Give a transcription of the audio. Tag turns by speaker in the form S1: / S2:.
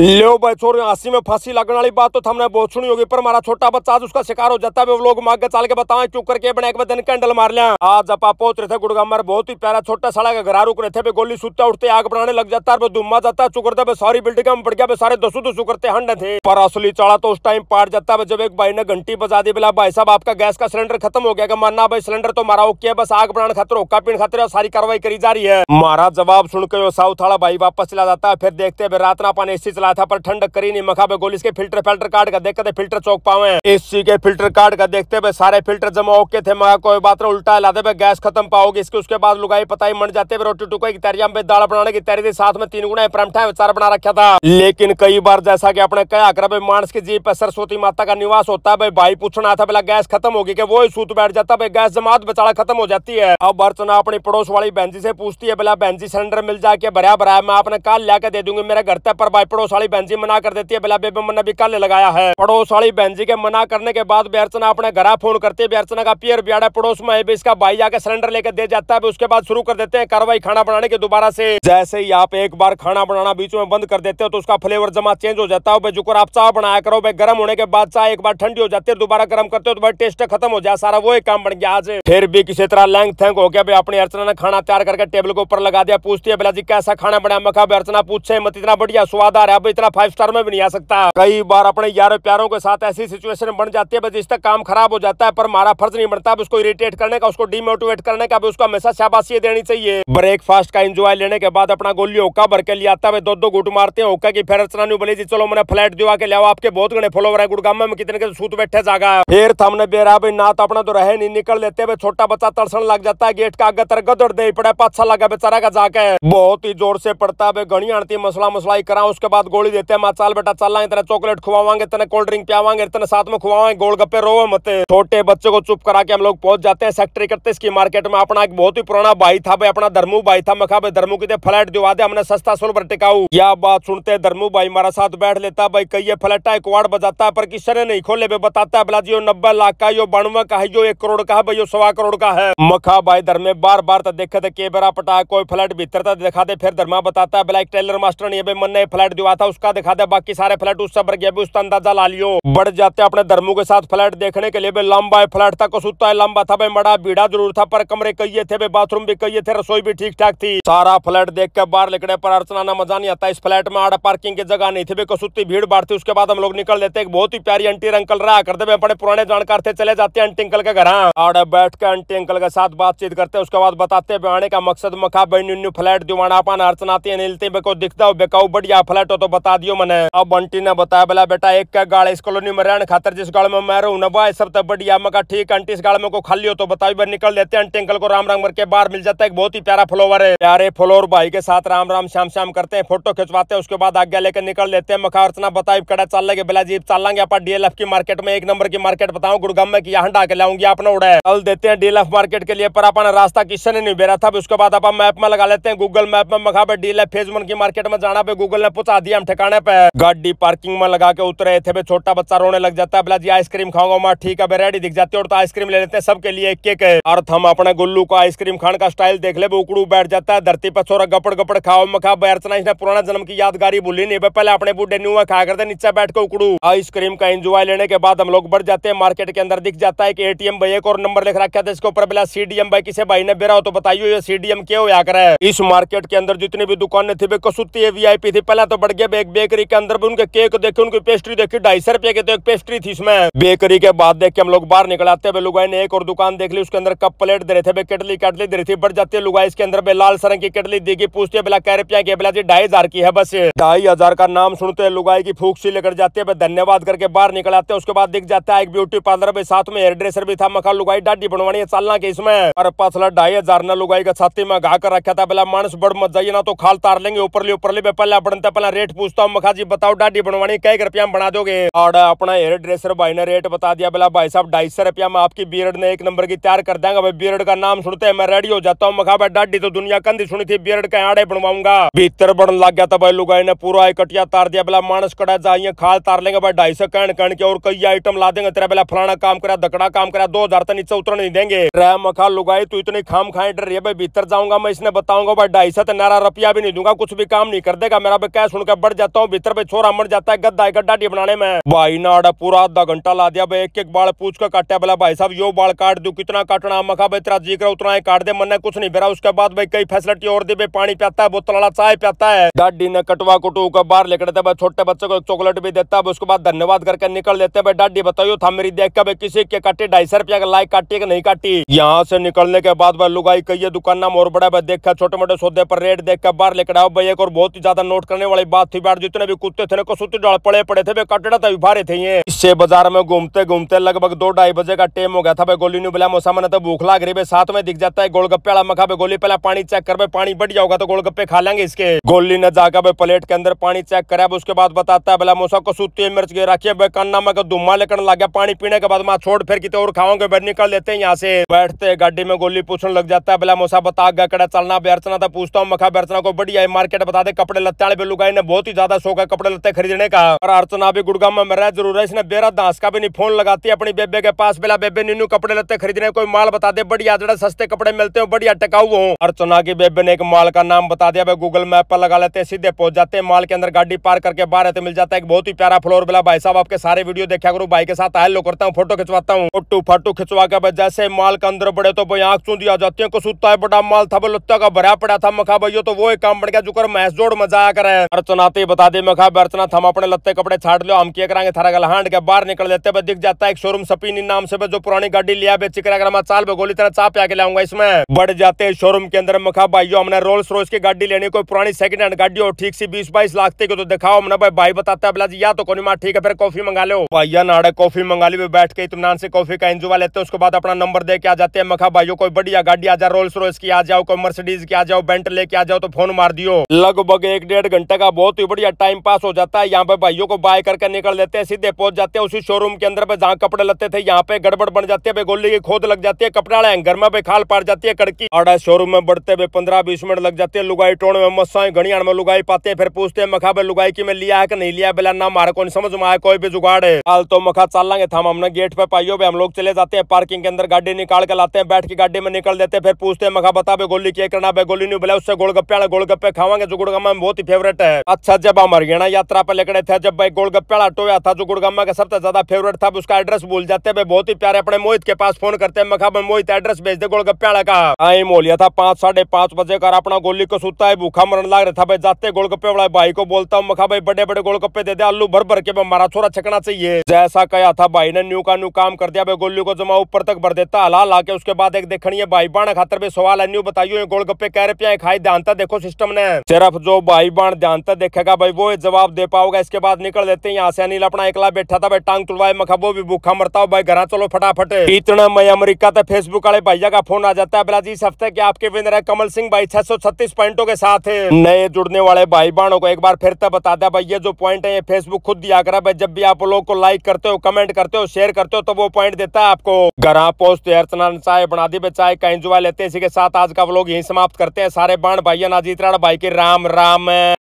S1: लो
S2: भाई छोर हंसी में फांसी लगने वाली बात तो हमने बहुत सुनी होगी पर हमारा छोटा बच्चा आज उसका शिकार हो जाता है लोग मांग चाल के बताएं चुप करके बने एक दिन कैंडल मार लिया आज आप पहुंच रहे थे गुड़गामर बहुत ही प्यारा छोटा सड़ा का घरा रुक रहे थे गोली सुते उठते आग बनाने लग जाता है धुमा जाता चुकरता है सारी बिल्डिंग में बढ़ गया सारे दसू दसू करते हंड थे पर असली चढ़ा तो उस टाइम पार जाता है जब एक भाई ने घंटी बजा दी बोला भाई साहब आपका गैस का सिलेंडर खत्म हो गया मानना भाई सिलेंडर तो मारा ओके बस आग बनाने खातर होका पीने और सारी कार्रवाई करी जा रही है मारा जवाब सुनकर साउथ वाला भाई वापस चला जाता है फिर देखते हुए रात ना पाने इसी चला था पर ठंड करी नहीं मखा पे गोलिस के फिल्टर फिल्टर कार्ड का देखते फिल्टर चौक पावे एसी के फिल्टर कार्ड का देखते हुए सारे फिल्टर जमा होके थे मखा कोई बात ना उल्टा लाते पे गैस खत्म पाओगे इसके उसके बाद लुगाई पताई मन जाते रोटी टुकाई की तैयारी हमें दाल बनाने की तैयारी थी साथ में तीन गुना परमठा चार बना रखा था लेकिन कई बार जैसा की अपने कह कर भाई मानस की जीप पर सरस्वती माता का निवास होता है भाई भाई पूछना था पहला गैस खत्म होगी वो ही सूत बैठ जाता भाई गैस जमात बेचारा खत्म हो जाती है अब अर्चना अपनी पड़ोस वाली बहन जी से पूछती है भला बहन जी सिलेंडर मिल जाके भरा भरा मैं आपने कल लिया दे दूंगी मेरे घर तक पर भाई पड़ोस वाली बहन जी मना कर देती है बेला बेबी मन ने भी कल लगाया है पड़ोस वाली बहन जी के मना करने के बाद बेरचना अपने घर फोन करती है बेरचना का पियर बियाड़ा पड़ोस में भी इसका भाई जाके सिलेंडर लेकर दे जाता है उसके बाद शुरू कर देते हैं कार्रवाई खाना बनाने के दोबारा से जैसे ही आप एक बार खाना बनाना बीच में बंद कर देते हो तो उसका फ्लेवर जमा चेंज हो जाता है जुकर आप चाह बनाया करो भाई गर्म होने के बाद चाय एक बार ठंडी हो जाती है दोबारा गर्म करते हो तो भाई टेस्ट खत्म हो जाए सारा वो एक काम बन गया आज फिर भी किसी तरह लैंग थैंक हो गया अपनी अर्चना ने खाना तैयार करके टेबल के ऊपर लगा दिया पूछती है बेला जी कैसा खाना बनाया मखा बेरचना पूछे मत इतना बढ़िया स्वाद आ रहा अब इतना फाइव स्टार में भी नहीं आ सकता कई बार अपने यारों प्यारों के साथ ऐसी सिचुएशन बन जाती है जिस तक काम खराब हो जाता है पर हमारा फर्ज नहीं बनता उसको इरिटेट करने का उसको डिमोटिवेट करने का उसको हमेशा शाबाशी देनी चाहिए ब्रेकफास्ट का इंजॉय लेने के बाद अपना गोली होका भर के लिए आता है दो दो गुट मारते हैं होका की फिर चलानी बोले जी चलो मैंने फ्लैट दिवा के लिया आपके बहुत गणे फॉलोवर है गुड़गाम में कितने के सूत बैठे जागा फिर थमने बेरा भाई ना तो अपना तो रहे नहीं निकल लेते हुए छोटा बच्चा तरसन लग जाता है गेट का आगे तरग दौड़ दे पड़ा पाछा लगा बेचारा का जाके बहुत ही जोर से पड़ता है घड़ी आनती मसला मसलाई करा उसके बाद गोली देते हैं माँ चाल बेटा चल तेरा चॉकलेट खुवावांगे तेने कोल्ड ड्रिंक पियावांगे तेने साथ में गोल गप्पे रोवे मत छोटे बच्चे को चुप करा के हम लोग पहुंच जाते हैं सेक्टर इकतीस की मार्केट में अपना एक बहुत ही पुराना भाई था भाई अपना धर्मू भाई था मखा भाई धर्मू की तो फ्लैट दिवा दे हमने सस्ता सुल पर टिकाऊ यह बात सुनते हैं धर्मू भाई हमारा साथ बैठ लेता भाई कही फ्लैटा एक वार्ड बजाता है पर किसी ने नहीं खोले भाई बताता है बिलाजी नब्बे लाख का यो बानवे का है यो एक करोड़ का है भाई सवा करोड़ का है मखा भाई धर्मे बार बार तो देखे थे के बेरा पटा कोई फ्लैट भीतर था दिखा दे फिर धर्मा बताता है ब्लैक टेलर मास्टर ने भाई मन ने फ्लैट दिवा था उसका दिखा दे बाकी सारे फ्लैट उससे भर गया भी उसका अंदाजा ला लियो बढ़ जाते अपने धर्मों के साथ फ्लैट देखने के लिए भी लंबा है फ्लैट था कसूता है लंबा था भाई बड़ा भीड़ा जरूर था पर कमरे कहिए थे भाई बाथरूम भी कहिए थे रसोई भी ठीक ठाक थी सारा फ्लैट देख के बाहर निकले पर अर्चना मजा नहीं आता इस फ्लैट में आड़ पार्किंग की जगह नहीं थी भाई कसूती भीड़ बाढ़ थी उसके बाद हम लोग निकल लेते बहुत ही प्यारी आंटी अंकल रहा करते बड़े पुराने जानकार थे चले जाते आंटी अंकल के घर हाँ। आड़ बैठ के आंटी अंकल के साथ बातचीत करते उसके बाद बताते आने का मकसद मखा बहन फ्लैट दिवाना पान अर्चनाती नीलते बेको दिखता हो बेकाऊ बढ़िया फ्लैट हो तो बता दियो मैंने अब बंटी ने बताया बोला बेटा एक का गाड़ इस कॉलोनी में रहने खातर जिस गाड़ में मैं रहू ना भाई सब तक तो बढ़िया मैं ठीक आंटी इस गाड़ में को खाली हो तो बताओ बार निकल लेते आंटी अंकल को राम राम करके बाहर मिल जाता है बहुत ही प्यारा फ्लोवर है प्यारे फ्लोर भाई के साथ राम राम श्याम श्याम करते हैं फोटो खिंचवाते हैं उसके बाद आज्ञा लेकर निकल लेते हैं मखा अर्चना बताओ कड़ा चल लगे बेला जी चल लेंगे आप डीएलएफ की मार्केट में एक नंबर की मार्केट बताऊँ गुड़गाम में की डाक के लाऊंगी आपने उड़ा कल देते हैं डीएलएफ मार्केट के लिए पर अपना रास्ता किससे नहीं बेरा था उसके बाद आप मैप में लगा लेते हैं गूगल मैप में मखा पे डीएलएफ फेजमन की मार्केट में जाना पे गूगल ने पूछा दिया हाँ ठिकाने पे गाड़ी पार्किंग में लगा के उतरे थे छोटा बच्चा रोने लग जाता है बोला जी आइसक्रीम खाऊंगा माँ ठीक है रेडी दिख जाती है और तो आइसक्रीम ले लेते हैं सबके लिए एक एक अर्थ हम अपने गुल्लू को आइसक्रीम खाने का स्टाइल देख ले उकड़ू बैठ जाता है धरती पर छोरा गपड़ गपड़ खाओ मखा खा बैरचना इसने पुराना जन्म की यादगारी भूली नहीं पहले अपने बूढ़े न्यू खा करते नीचे बैठ के उकड़ू आइसक्रीम का इंजॉय लेने के बाद हम लोग बढ़ जाते हैं मार्केट के अंदर दिख जाता है एक एटीएम भाई एक और नंबर लिख रखा था इसके ऊपर बोला सीडीएम भाई किसी भाई ने बेरा हो तो बताइयो ये सीडीएम क्यों या करे इस मार्केट के अंदर जितनी भी दुकानें थी वे कसुती है वीआईपी थी पहला तो बढ़ गया एक बेकरी के अंदर भी उनके केक देखे उनकी पेस्ट्री देखी ढाई सौ रुपए की तो एक पेस्ट्री थी इसमें बेकरी के बाद देख के हम लोग बाहर निकल आते लुगाई ने एक और दुकान देख ली उसके अंदर कप प्लेट दे रहे थे केटली कटली दे रही थी बढ़ जाती है लुगाई इसके अंदर लाल सरंग की केटली देगी पूछते बेला कह रुपया की बेला ढाई हजार की है बस ढाई हजार का नाम सुनते हैं लुगाई की फूक सी लेकर जाते हैं धन्यवाद करके बाहर निकल आते हैं उसके बाद दिख जाता है एक ब्यूटी पार्लर भी साथ में हेयर ड्रेसर भी था मखा लुगाई डाडी बनवानी है चलना के इसमें और पसला ढाई हजार ना लुगाई का छाती में घा कर रखा था बेला मानस बढ़ मत जाइए ना तो खाल तार लेंगे ऊपर ली ऊपर ले पहला बढ़ते पहला रेट पूछता हूँ मखा जी बताओ डाडी बनवानी कई रुपया बना दोगे और अपना हेयर ड्रेसर भाई ने रेट बता दिया बोला भाई साहब ढाई सौ रुपया मैं आपकी बियर्ड ने एक नंबर की तैयार कर देंगे भाई बियर्ड का नाम सुनते हैं मैं रेडी हो जाता हूँ मखा भाई डाडी तो दुनिया कंधी सुनी थी बियर्ड का आड़े बनवाऊंगा भीतर बन लग गया था भाई लुगाई ने पूरा कटिया तार दिया बोला मानस कड़ा जाइए खाल तार लेंगे भाई ढाई सौ कहन कहन के और कई आइटम ला देंगे तेरा बोला फलाना काम करा दकड़ा काम करा दो हजार तक तो नीचे उतर नहीं देंगे मखा लुगाई तू इतनी खाम खाए डर रही है भाई भीतर जाऊंगा मैं इसने बताऊंगा भाई ढाई सौ तो नारा रुपया भी नहीं दूंगा कुछ भी काम नहीं कर देगा मेरा भाई क्या सुनकर बढ़ जाता हूँ भीतर भाई छोरा मर जाता है गद्दा गड्ढा डी बनाने में भाई ना पूरा आधा घंटा ला दिया भाई एक एक बाल पूछ कर काटा बोला भाई साहब यो बाल काट दू कितना काटना मखा भाई तेरा जी उतना ही काट दे मन कुछ नहीं बेरा उसके बाद भाई कई फैसिलिटी और दी भाई पानी पियाता है बोतल वाला चाय पियाता है डाडी ने कटवा कुटू का बाहर लेकर देता भाई छोटे बच्चों को चॉकलेट भी देता है उसके बाद धन्यवाद करके निकल देते भाई डाडी बताइयो था मेरी देख भाई किसी के काटे ढाई सौ रुपया लाइक काटी की नहीं काटी यहाँ से निकलने के बाद भाई लुगाई कही दुकान नाम और बड़ा भाई देखा छोटे मोटे सौदे पर रेट देखकर बाहर लेकर आओ भाई एक और बहुत ही ज्यादा नोट करने वाली बात हाथी बैठ जितने भी कुत्ते थे डाल पड़े पड़े थे कटड़ा था भारे थे ये इससे बाजार में घूमते घूमते लगभग दो ढाई बजे का टाइम हो गया था भाई गोली ने बोला मौसम मैंने तो भूख लाग रही है साथ में दिख जाता है गोलगप्पे वाला मखा भाई गोली पहला पानी चेक कर पानी बढ़ जाओगा तो गोलगप्पे खा लेंगे इसके गोली ने जाकर भाई प्लेट के अंदर पानी चेक करा उसके बाद बताता है बोला मौसा कसुती मिर्च गिर रखिए कन्ना मैं में धुमा लेकर लग गया पानी पीने के बाद माँ छोड़ फिर कितने और खाओगे बैठ निकल लेते हैं यहाँ से बैठते गाड़ी में गोली पूछने लग जाता है बोला मौसा बता गया कड़ा चलना बेरचना था पूछता हूँ मखा बेरचना को बढ़िया मार्केट बता दे कपड़े लत्ता बेलुगाई ने बहुत बहुत ही ज्यादा शौक है कपड़े लते खरीदने का और अर्चना भी गुड़गाम में रह जरूर है इसने बेरा दास का भी नहीं फोन लगाती अपनी बेबे के पास बेला बेबे नीनू कपड़े लते खरीदने कोई माल बता दे बढ़िया जरा सस्ते कपड़े मिलते हो बढ़िया टकाऊ हो अर्चना की बेबे ने एक माल का नाम बता दिया भाई गूगल मैप पर लगा लेते सीधे पहुंच जाते हैं माल के अंदर गाड़ी पार करके बाहर है मिल जाता है एक बहुत ही प्यारा फ्लोर बेला भाई साहब आपके सारे वीडियो देखा करो भाई के साथ लो करता हूँ फोटो खिंचवाता हूँ फोटो फाटो खिंचवा के जैसे माल के अंदर बड़े तो भाई आंख चूं आ जाती है कुछ बड़ा माल था भाई लुत्ता का भरा पड़ा था मखा भाई तो वो एक काम बढ़ गया जुकर महस जोड़ मजा आया करे अर्चना बात ही बता दे मैं कहा बर्तना थम अपने लत्ते कपड़े छाट लो हम क्या करेंगे थारा गल हांड के बाहर निकल देते बे दिख जाता है एक शोरूम सपीनी नाम से जो पुरानी गाड़ी लिया बे चिकरा मैं चाल गोली तरह चाप आके लाऊंगा इसमें बढ़ जाते हैं शोरूम के अंदर मखा कहा भाइयों हमने रोल्स रोज की गाड़ी लेनी कोई पुरानी सेकंड हैंड गाड़ी हो ठीक सी बीस बाईस लाख तक तो दिखाओ हमने भाई भाई बताता है बिलाजी या तो कोनी मार ठीक है फिर कॉफी मंगा लो भैया नाड़े कॉफी मंगा ली बैठ के इतमान से कॉफी का इंजुआ लेते हैं उसके बाद अपना नंबर दे के आ जाते हैं मखा भाइयों कोई बढ़िया गाड़ी आ जाए रोल्स रोज की आ जाओ कोई मर्सिडीज की आ जाओ बेंट लेके आ जाओ तो फोन मार दियो लगभग एक डेढ़ घंटे का बहुत बहुत ही बढ़िया टाइम पास हो जाता है यहाँ पे भाइयों को बाय करके निकल लेते हैं सीधे पहुंच जाते हैं उसी शोरूम के अंदर पे जहाँ कपड़े लते थे यहाँ पे गड़बड़ बन जाती है गोली की खोद लग जाती है कपड़ा हैंगर में खाल पार जाती है कड़की और शोरूम में बढ़ते हुए पंद्रह बीस मिनट लग जाते हैं लुगाई टोड़ में मस्सा घड़ियाड़ में लुगाई पाते हैं फिर पूछते हैं मखा पे लुगाई की मैं लिया है कि नहीं लिया बेला ना हमारे को समझ में आया कोई भी जुगाड़ है हाल तो मखा चाल लेंगे था हमने गेट पे पाइयो पे हम लोग चले जाते हैं पार्किंग के अंदर गाड़ी निकाल के लाते हैं बैठ के गाड़ी में निकल देते हैं फिर पूछते हैं मखा बता बे गोली क्या करना बे गोली नहीं बोला उससे गोलगप्पे गोलगप्पे खावा जो गुड़गम्मा में बहुत ही फेवरेट है अच्छा था जब हम हरियाणा यात्रा पर लेकर थे जब भाई गोलगप्पे वाला टोया था जो गुड़गम्मा का सबसे ज्यादा फेवरेट था उसका एड्रेस भूल जाते भाई बहुत ही प्यारे अपने मोहित के पास फोन करते मखा मोहित एड्रेस भेज दे गोलगप्पे का आई मोलिया था पांच साढ़े पांच बजे कर अपना गोली को सुता है भूखा मरण लग रहा था भाई जाते गोलगप्पे वाला भाई को बोलता हूँ मखा भाई बड़े बड़े गोलगप्पे दे दे आलू भर भर के मारा छोरा छकना चाहिए जैसा कहा था भाई ने न्यू का न्यू काम कर दिया भाई गोली को जमा ऊपर तक भर देता हला ला के उसके बाद एक देखनी है भाई बाण खातर भी सवाल है न्यू बताइयो गोलगप्पे कह रहे पे खाई ध्यान तो देखो सिस्टम ने सिर्फ जो भाई बाण ध्यान तो देखे देखा भाई वो जवाब दे पाओगे इसके बाद निकल लेते हैं यहाँ से अनिल अपना एकला बैठा था भाई टांग तुलवाए मखा वो भी भूखा मरता हो भाई घर चलो फटाफट इतना मैं अमरीका था फेसबुक वाले भैया का फोन आ जाता है बिलाजी इस हफ्ते के आपके विनर है कमल सिंह भाई छह पॉइंटों के साथ नए जुड़ने वाले भाई बहनों को एक बार फिर तक तो बता दिया भाई ये जो पॉइंट है ये फेसबुक खुद दिया करा भाई जब भी आप लोग को लाइक करते हो कमेंट करते हो शेयर करते हो तो वो पॉइंट देता है आपको घर पोस्ट अर्चना चाय बना दी भाई चाय का इंजॉय लेते हैं इसी के साथ आज का व्लॉग यही समाप्त करते हैं सारे बाण भाइयों नाजीतराण भाई के राम राम